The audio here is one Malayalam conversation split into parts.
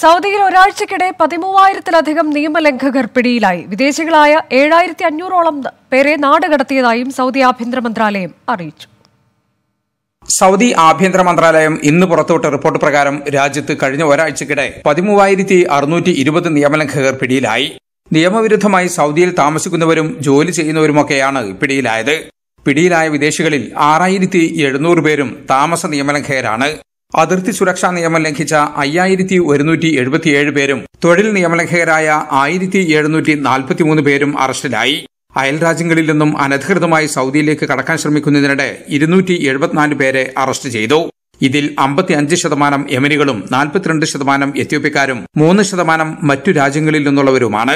സൗദിയിൽ ഒരാഴ്ചക്കിടെ പതിമൂവായിരത്തിലധികം നിയമലംഘകർ പിടിയിലായി വിദേശികളായ ഏഴായിരത്തി അഞ്ഞൂറോളം പേരെ നാടുകടത്തിയതായും സൗദി ആഭ്യന്തര മന്ത്രാലയം അറിയിച്ചു സൗദി ആഭ്യന്തര മന്ത്രാലയം ഇന്ന് പുറത്തുവിട്ട റിപ്പോർട്ട് പ്രകാരം രാജ്യത്ത് കഴിഞ്ഞ ഒരാഴ്ചക്കിടെ പതിമൂവായിരത്തി അറുന്നൂറ്റി ഇരുപത് നിയമലംഘകർ പിടിയിലായി നിയമവിരുദ്ധമായി സൗദിയിൽ താമസിക്കുന്നവരും ജോലി ചെയ്യുന്നവരുമൊക്കെയാണ് പിടിയിലായത് പിടിയിലായ വിദേശികളിൽ ആറായിരത്തി എഴുന്നൂറ് പേരും താമസ നിയമലംഘകരാണ് അതിർത്തി സുരക്ഷാ നിയമം ലംഘിച്ച അയ്യായിരത്തി ഒരുന്നൂറ്റി എഴുപത്തിയേഴ് പേരും തൊഴിൽ നിയമലംഘകരായ ആയിരത്തി എഴുന്നൂറ്റി നാൽപ്പത്തിമൂന്ന് പേരും അറസ്റ്റിലായി അയൽരാജ്യങ്ങളിൽ നിന്നും അനധികൃതമായി സൗദിയിലേക്ക് കടക്കാൻ ശ്രമിക്കുന്നതിനിടെ ഇരുന്നൂറ്റി എഴുപത്തിനാല് പേരെ അറസ്റ്റ് ചെയ്തു ഇതിൽ അമ്പത്തിയഞ്ച് ശതമാനം യമനികളും നാൽപ്പത്തിരണ്ട് ശതമാനം എത്യോപ്യക്കാരും മൂന്ന് ശതമാനം മറ്റു രാജ്യങ്ങളിൽ നിന്നുള്ളവരുമാണ്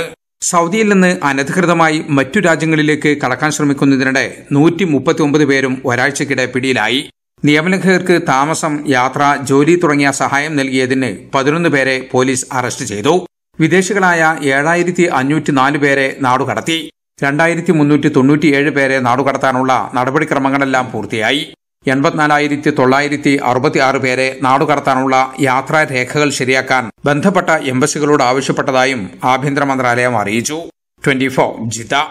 സൗദിയിൽ നിന്ന് അനധികൃതമായി മറ്റു രാജ്യങ്ങളിലേക്ക് കടക്കാൻ ശ്രമിക്കുന്നതിനിടെ നൂറ്റി മുപ്പത്തിയൊമ്പത് പേരും ഒരാഴ്ചക്കിടെ പിടിയിലായി നിയമലംഘകർക്ക് താമസം യാത്ര ജോലി തുടങ്ങിയ സഹായം നൽകിയതിന് പതിനൊന്ന് പേരെ പോലീസ് അറസ്റ്റ് ചെയ്തു വിദേശികളായ ഏഴായിരത്തി അഞ്ഞൂറ്റി നാല് പേരെ നാടുകടത്തി രണ്ടായിരത്തി മുന്നൂറ്റി തൊണ്ണൂറ്റിയേഴ് പേരെ നാടുകടത്താനുള്ള നടപടിക്രമങ്ങളെല്ലാം പൂർത്തിയായി എൺപത്തിനാലായിരത്തി തൊള്ളായിരത്തി അറുപത്തിയാറ് പേരെ നാടുകടത്താനുള്ള യാത്രാരേഖകൾ ശരിയാക്കാൻ ബന്ധപ്പെട്ട എംബസികളോട് ആവശ്യപ്പെട്ടതായും ആഭ്യന്തര മന്ത്രാലയം അറിയിച്ചു ട്വന്റി ഫോർ ജിത